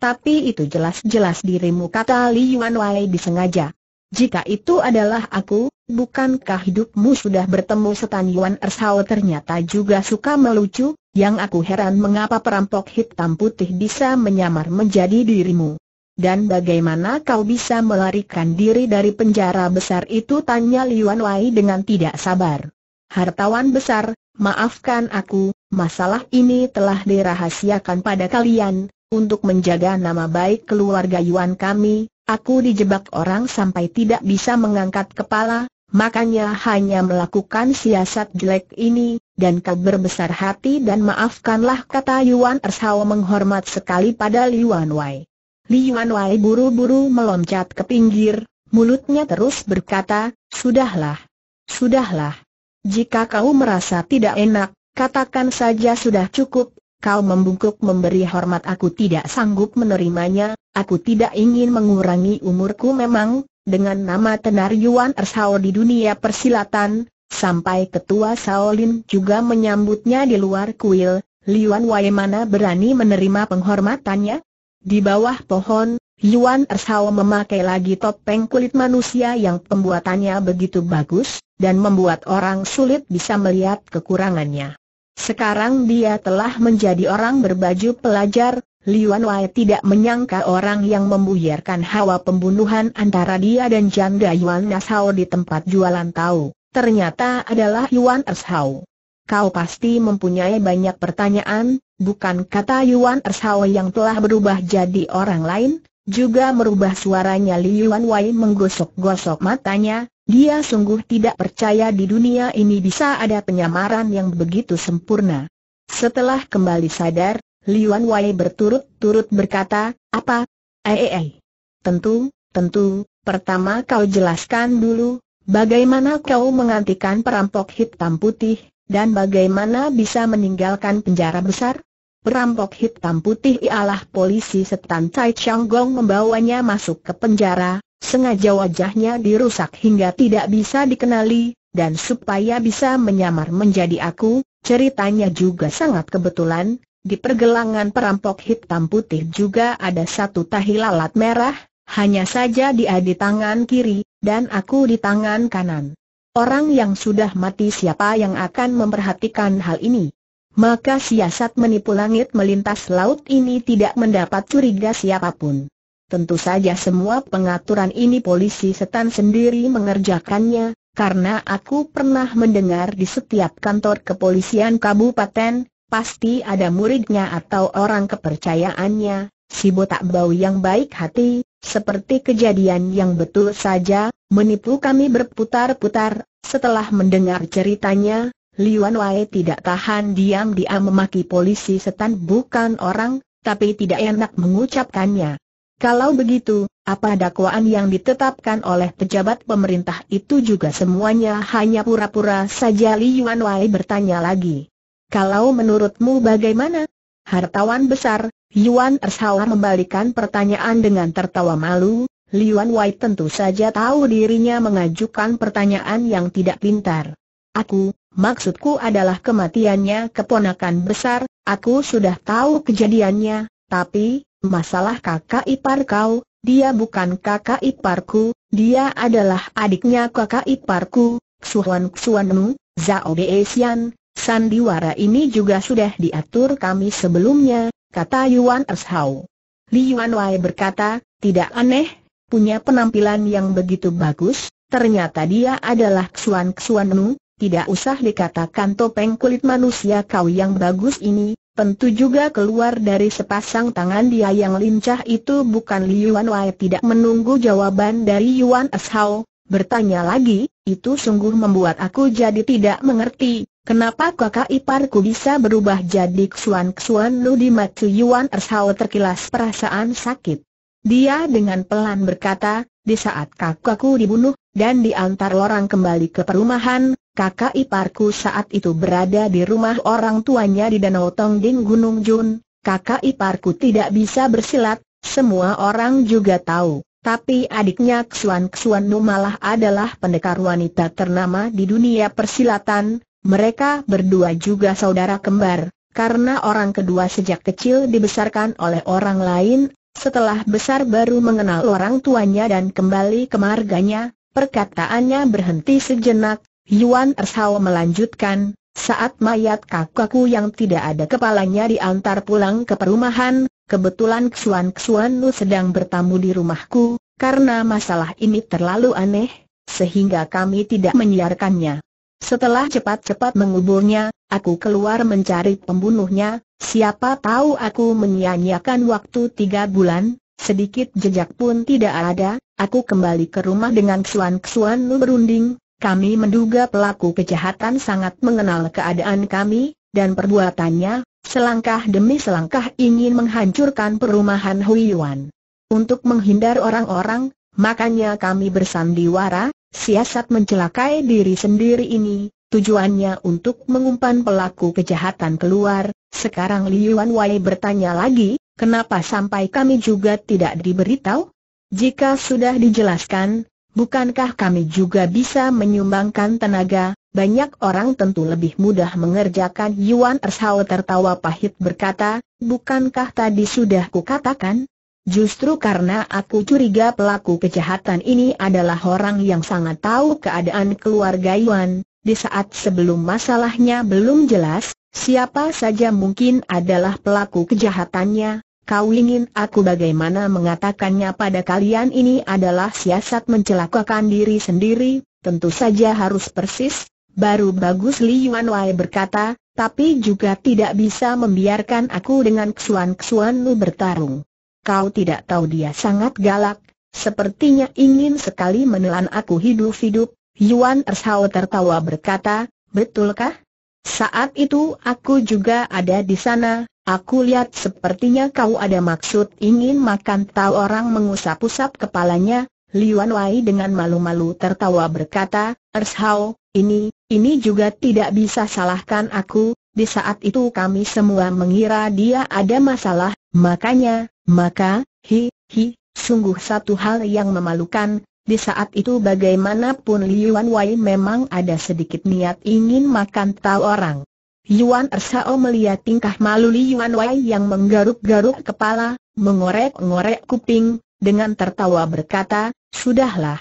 Tapi itu jelas-jelas dirimu kata Li Yuan Wei disengaja. Jika itu adalah aku, bukankah hidupmu sudah bertemu setan Yuan Ersao ternyata juga suka melucu, yang aku heran mengapa perampok hitam putih bisa menyamar menjadi dirimu. Dan bagaimana kau bisa melarikan diri dari penjara besar itu? Tanya Liuan Wei dengan tidak sabar. Hartawan besar, maafkan aku, masalah ini telah dirahasiakan pada kalian, untuk menjaga nama baik keluarga Yuan kami, aku dijebak orang sampai tidak bisa mengangkat kepala, makanya hanya melakukan siasat jelek ini, dan kau berbesar hati dan maafkanlah kata Yuan Ershao menghormat sekali pada Liuan Wei. Li Yuan Wai buru-buru meloncat ke pinggir, mulutnya terus berkata, Sudahlah. Sudahlah. Jika kau merasa tidak enak, katakan saja sudah cukup, kau membungkuk memberi hormat aku tidak sanggup menerimanya, aku tidak ingin mengurangi umurku memang, dengan nama tenar Yuan Ersao di dunia persilatan, sampai ketua Shaolin juga menyambutnya di luar kuil, Yuan Wai mana berani menerima penghormatannya? Di bawah pohon, Yuan Ershao memakai lagi topeng kulit manusia yang pembuatannya begitu bagus, dan membuat orang sulit bisa melihat kekurangannya. Sekarang dia telah menjadi orang berbaju pelajar, Liuan Wai tidak menyangka orang yang membuyarkan hawa pembunuhan antara dia dan janda Yuan Ershao di tempat jualan tahu, ternyata adalah Yuan Ershao. Kau pasti mempunyai banyak pertanyaan, Bukan kata Yuan Ershao yang telah berubah jadi orang lain, juga merubah suaranya Li Yuan Wei menggosok-gosok matanya, dia sungguh tidak percaya di dunia ini bisa ada penyamaran yang begitu sempurna. Setelah kembali sadar, Li Yuan Wei berturut-turut berkata, apa? Eh, eh, eh. Tentu, tentu, pertama kau jelaskan dulu, bagaimana kau mengantikan perampok hitam putih, dan bagaimana bisa meninggalkan penjara besar? Perampok hitam putih ialah polisi setan Cai Changgong membawanya masuk ke penjara, sengaja wajahnya dirusak hingga tidak bisa dikenali, dan supaya bisa menyamar menjadi aku, ceritanya juga sangat kebetulan, di pergelangan perampok hitam putih juga ada satu tahi lalat merah, hanya saja dia di tangan kiri, dan aku di tangan kanan. Orang yang sudah mati siapa yang akan memperhatikan hal ini? Maka siasat menipu langit melintas laut ini tidak mendapat curiga siapapun. Tentu saja semua pengaturan ini polisi setan sendiri mengerjakannya, karena aku pernah mendengar di setiap kantor kepolisian kabupaten, pasti ada muridnya atau orang kepercayaannya, si botak bau yang baik hati, seperti kejadian yang betul saja, menipu kami berputar-putar. Setelah mendengar ceritanya, Liuan Wei tidak tahan diam-diam memaki polisi setan bukan orang, tapi tidak enak mengucapkannya. Kalau begitu, apa dakwaan yang ditetapkan oleh pejabat pemerintah itu juga semuanya hanya pura-pura saja Li Yuan bertanya lagi. Kalau menurutmu bagaimana? Hartawan besar, Yuan Ershawa membalikan pertanyaan dengan tertawa malu, Liuan Wei tentu saja tahu dirinya mengajukan pertanyaan yang tidak pintar. Aku, maksudku adalah kematiannya keponakan besar, aku sudah tahu kejadiannya, tapi, masalah kakak ipar kau, dia bukan kakak iparku, dia adalah adiknya kakak iparku, Xuan Xuanu, Zhao De Xian, sandiwara ini juga sudah diatur kami sebelumnya, kata Yuan Ershao. Li Yuan Wei berkata, tidak aneh punya penampilan yang begitu bagus, ternyata dia adalah Xuan Xuan Nu. tidak usah dikatakan topeng kulit manusia kau yang bagus ini, tentu juga keluar dari sepasang tangan dia yang lincah itu bukan Li Yuan Wai tidak menunggu jawaban dari Yuan Hao, bertanya lagi, itu sungguh membuat aku jadi tidak mengerti, kenapa kakak iparku bisa berubah jadi Xuan Xuan Lu di mata Yuan Ashao terkilas perasaan sakit. Dia dengan pelan berkata, di saat kakakku dibunuh, dan diantar orang kembali ke perumahan, kakak iparku saat itu berada di rumah orang tuanya di Danau Tongding Gunung Jun, kakak iparku tidak bisa bersilat, semua orang juga tahu. Tapi adiknya Ksuan Ksuan Nu malah adalah pendekar wanita ternama di dunia persilatan, mereka berdua juga saudara kembar, karena orang kedua sejak kecil dibesarkan oleh orang lain, setelah besar baru mengenal orang tuanya dan kembali ke marganya, perkataannya berhenti sejenak, Yuan Ersao melanjutkan, saat mayat kakakku yang tidak ada kepalanya diantar pulang ke perumahan, kebetulan Xuan Xuan Nu sedang bertamu di rumahku, karena masalah ini terlalu aneh, sehingga kami tidak menyiarkannya. Setelah cepat-cepat menguburnya, Aku keluar mencari pembunuhnya, siapa tahu aku menyia-nyiakan waktu tiga bulan, sedikit jejak pun tidak ada, aku kembali ke rumah dengan kesuan-kesuan berunding, kami menduga pelaku kejahatan sangat mengenal keadaan kami, dan perbuatannya, selangkah demi selangkah ingin menghancurkan perumahan Hui Untuk menghindar orang-orang, makanya kami bersandiwara, siasat mencelakai diri sendiri ini, Tujuannya untuk mengumpan pelaku kejahatan keluar, sekarang Liuan Wei bertanya lagi, kenapa sampai kami juga tidak diberitahu? Jika sudah dijelaskan, bukankah kami juga bisa menyumbangkan tenaga, banyak orang tentu lebih mudah mengerjakan Yuan Ershao tertawa pahit berkata, bukankah tadi sudah kukatakan? Justru karena aku curiga pelaku kejahatan ini adalah orang yang sangat tahu keadaan keluarga Yuan, di saat sebelum masalahnya belum jelas, siapa saja mungkin adalah pelaku kejahatannya, kau ingin aku bagaimana mengatakannya pada kalian ini adalah siasat mencelakakan diri sendiri, tentu saja harus persis, baru bagus Li Yuan Wai berkata, tapi juga tidak bisa membiarkan aku dengan kesuan-kesuanmu bertarung. Kau tidak tahu dia sangat galak, sepertinya ingin sekali menelan aku hidup-hidup, Yuan Ershao tertawa berkata, betulkah? Saat itu aku juga ada di sana, aku lihat sepertinya kau ada maksud ingin makan tahu orang mengusap-usap kepalanya, Liuan Wei dengan malu-malu tertawa berkata, Ershao, ini, ini juga tidak bisa salahkan aku, di saat itu kami semua mengira dia ada masalah, makanya, maka, hi, hi, sungguh satu hal yang memalukan, di saat itu bagaimanapun Liuan Wei memang ada sedikit niat ingin makan tahu orang. Yuan Ersao melihat tingkah malu Liuan Wei yang menggaruk-garuk kepala, mengorek-ngorek kuping, dengan tertawa berkata, Sudahlah.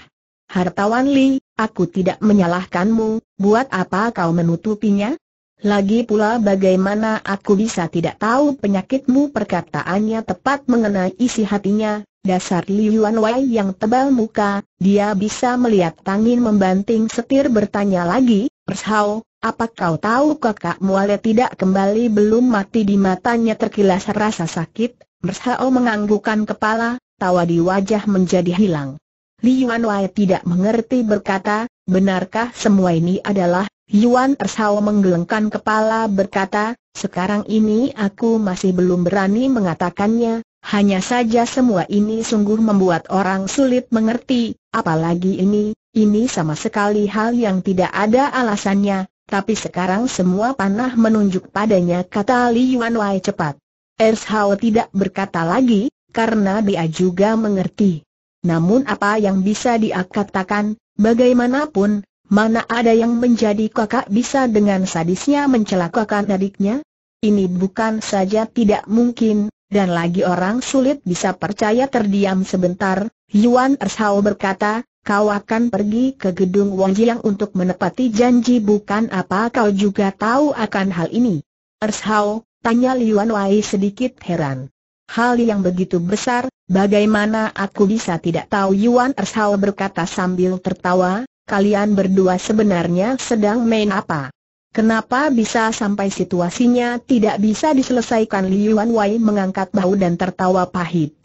Hartawan Li, aku tidak menyalahkanmu, buat apa kau menutupinya? Lagi pula bagaimana aku bisa tidak tahu penyakitmu perkataannya tepat mengenai isi hatinya, dasar Liuan Wei yang tebal muka, dia bisa melihat tangin membanting setir bertanya lagi, Pershao, apa kau tahu kakak Muale tidak kembali belum mati di matanya terkilas rasa sakit, Pershao menganggukkan kepala, tawa di wajah menjadi hilang. Liuan Wei tidak mengerti berkata, benarkah semua ini adalah Yuan Ersao menggelengkan kepala berkata, sekarang ini aku masih belum berani mengatakannya, hanya saja semua ini sungguh membuat orang sulit mengerti, apalagi ini, ini sama sekali hal yang tidak ada alasannya, tapi sekarang semua panah menunjuk padanya kata Li Yuan Wai cepat. Ershao tidak berkata lagi, karena dia juga mengerti. Namun apa yang bisa dia katakan, bagaimanapun, Mana ada yang menjadi kakak bisa dengan sadisnya mencelakakan adiknya? Ini bukan saja tidak mungkin, dan lagi orang sulit bisa percaya terdiam sebentar, Yuan Ershao berkata, kau akan pergi ke gedung Wangjiang untuk menepati janji bukan apa kau juga tahu akan hal ini. Ershao, tanya Yuan Wei sedikit heran. Hal yang begitu besar, bagaimana aku bisa tidak tahu Yuan Ershao berkata sambil tertawa, kalian berdua sebenarnya sedang main apa? Kenapa bisa sampai situasinya tidak bisa diselesaikan Yuan Wei mengangkat bahu dan tertawa pahit.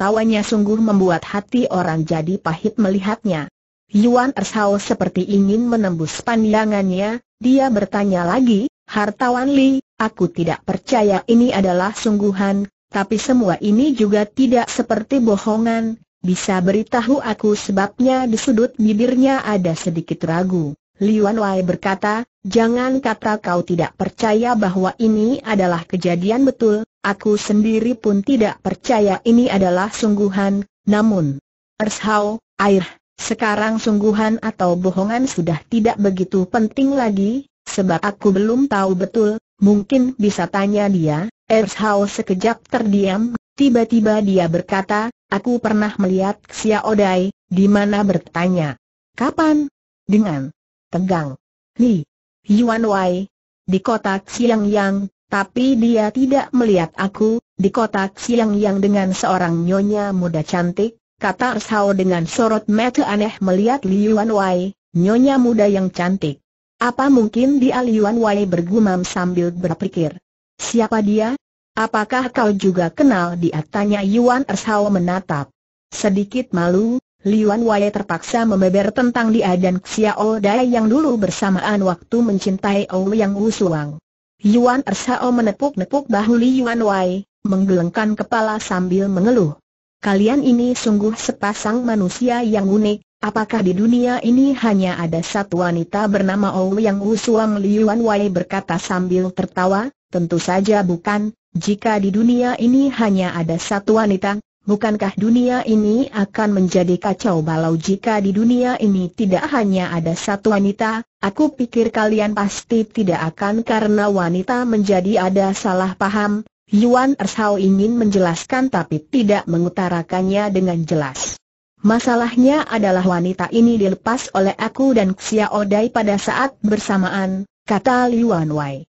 Tawanya sungguh membuat hati orang jadi pahit melihatnya. Yuan Ershao seperti ingin menembus pandangannya, dia bertanya lagi, Hartawan Li, aku tidak percaya ini adalah sungguhan, tapi semua ini juga tidak seperti bohongan, bisa beritahu aku sebabnya di sudut bibirnya ada sedikit ragu. Liuan Wai berkata, jangan kata kau tidak percaya bahwa ini adalah kejadian betul, aku sendiri pun tidak percaya ini adalah sungguhan, namun, Ershau, air, sekarang sungguhan atau bohongan sudah tidak begitu penting lagi, sebab aku belum tahu betul, mungkin bisa tanya dia, Ershau sekejap terdiam, Tiba-tiba dia berkata, aku pernah melihat Xia Odai, di mana bertanya. Kapan? Dengan tegang. Li Yuan Wai. Di kotak siang yang, tapi dia tidak melihat aku, di kotak siang yang dengan seorang nyonya muda cantik, kata Arshao dengan sorot mata aneh melihat Li Yuan Wai, nyonya muda yang cantik. Apa mungkin dia Li Yuan Wai bergumam sambil berpikir. Siapa dia? Apakah kau juga kenal dia? Tanya Yuan Ershao menatap. Sedikit malu, Liuan Wei terpaksa membeber tentang dia dan Xiao Dai yang dulu bersamaan waktu mencintai Wu Wusuang. Yuan Ershao menepuk-nepuk bahu Liuan Wei, menggelengkan kepala sambil mengeluh. Kalian ini sungguh sepasang manusia yang unik, apakah di dunia ini hanya ada satu wanita bernama Wu Wusuang Liuan Wei berkata sambil tertawa, tentu saja bukan, jika di dunia ini hanya ada satu wanita, bukankah dunia ini akan menjadi kacau balau jika di dunia ini tidak hanya ada satu wanita? Aku pikir kalian pasti tidak akan karena wanita menjadi ada salah paham. Yuan Ershao ingin menjelaskan tapi tidak mengutarakannya dengan jelas. Masalahnya adalah wanita ini dilepas oleh aku dan Xiao Dai pada saat bersamaan, kata Liu Wei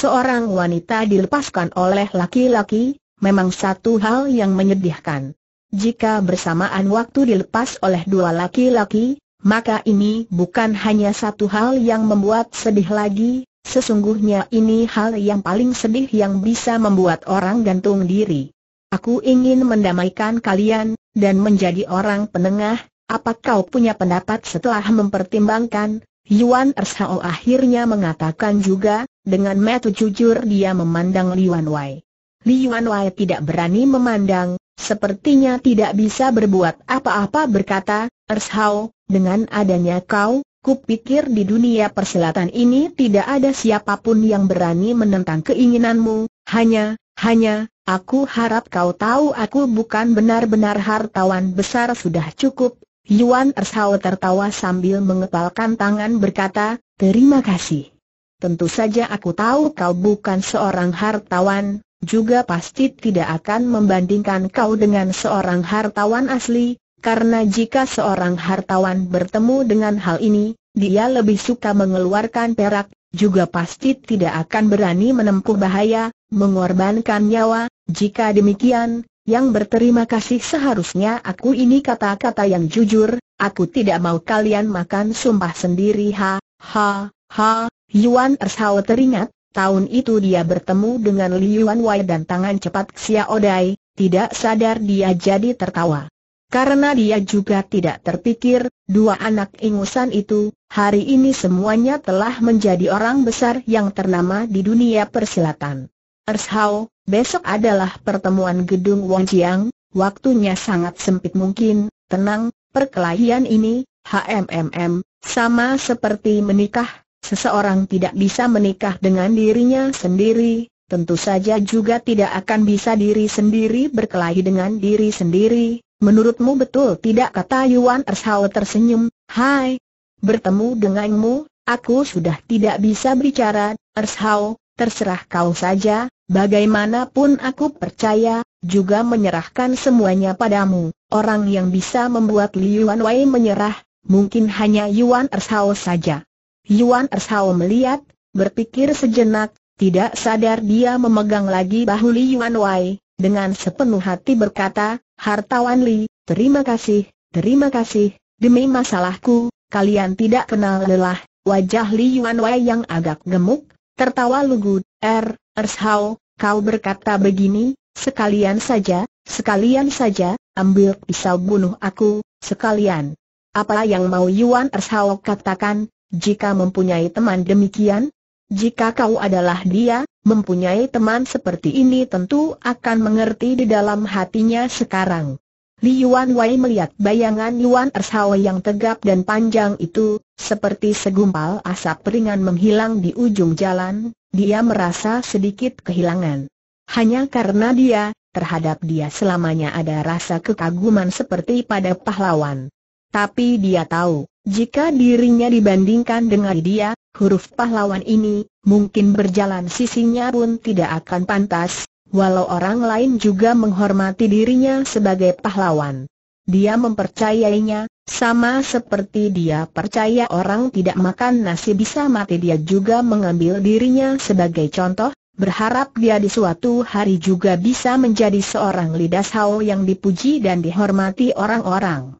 seorang wanita dilepaskan oleh laki-laki, memang satu hal yang menyedihkan. Jika bersamaan waktu dilepas oleh dua laki-laki, maka ini bukan hanya satu hal yang membuat sedih lagi, sesungguhnya ini hal yang paling sedih yang bisa membuat orang gantung diri. Aku ingin mendamaikan kalian, dan menjadi orang penengah, apa kau punya pendapat setelah mempertimbangkan? Yuan Ershao akhirnya mengatakan juga, dengan mata jujur dia memandang Liwan Wai. Liwan Wai tidak berani memandang, sepertinya tidak bisa berbuat apa-apa berkata, Ershao, dengan adanya kau, kupikir di dunia perselatan ini tidak ada siapapun yang berani menentang keinginanmu, hanya, hanya, aku harap kau tahu aku bukan benar-benar hartawan besar sudah cukup, Yuan Ershao tertawa sambil mengepalkan tangan berkata, terima kasih. Tentu saja aku tahu kau bukan seorang hartawan, juga pasti tidak akan membandingkan kau dengan seorang hartawan asli, karena jika seorang hartawan bertemu dengan hal ini, dia lebih suka mengeluarkan perak, juga pasti tidak akan berani menempuh bahaya, mengorbankan nyawa, jika demikian, yang berterima kasih seharusnya aku ini kata-kata yang jujur, aku tidak mau kalian makan sumpah sendiri ha, ha, ha, Yuan Ershao teringat, tahun itu dia bertemu dengan Li Yuan Wai dan tangan cepat Xiao Dai, tidak sadar dia jadi tertawa. Karena dia juga tidak terpikir, dua anak ingusan itu, hari ini semuanya telah menjadi orang besar yang ternama di dunia persilatan. Ershao, besok adalah pertemuan gedung Wong Jiang, waktunya sangat sempit mungkin, tenang, perkelahian ini, HMMM, sama seperti menikah, seseorang tidak bisa menikah dengan dirinya sendiri, tentu saja juga tidak akan bisa diri sendiri berkelahi dengan diri sendiri. Menurutmu betul tidak kata Yuan Ershao tersenyum, Hai, bertemu denganmu, aku sudah tidak bisa bicara. Ershao, terserah kau saja, bagaimanapun aku percaya, juga menyerahkan semuanya padamu. Orang yang bisa membuat Liu Wei menyerah, mungkin hanya Yuan Ershao saja. Yuan Ershao melihat, berpikir sejenak, tidak sadar dia memegang lagi bahu Li Yuan Wei, dengan sepenuh hati berkata, Hartawan Li, terima kasih, terima kasih, demi masalahku, kalian tidak kenal lelah, wajah Li Yuan Wei yang agak gemuk, tertawa lugu, Er, Ershao, kau berkata begini, sekalian saja, sekalian saja, ambil pisau bunuh aku, sekalian. Apa yang mau Yuan Ershao katakan, jika mempunyai teman demikian? Jika kau adalah dia, mempunyai teman seperti ini tentu akan mengerti di dalam hatinya sekarang. Li Yuan Wei melihat bayangan Yuan Ershao yang tegap dan panjang itu, seperti segumpal asap ringan menghilang di ujung jalan, dia merasa sedikit kehilangan. Hanya karena dia, terhadap dia selamanya ada rasa kekaguman seperti pada pahlawan. Tapi dia tahu, jika dirinya dibandingkan dengan dia, huruf pahlawan ini, mungkin berjalan sisinya pun tidak akan pantas, walau orang lain juga menghormati dirinya sebagai pahlawan. Dia mempercayainya, sama seperti dia percaya orang tidak makan nasi bisa mati dia juga mengambil dirinya sebagai contoh, berharap dia di suatu hari juga bisa menjadi seorang lidah hao yang dipuji dan dihormati orang-orang.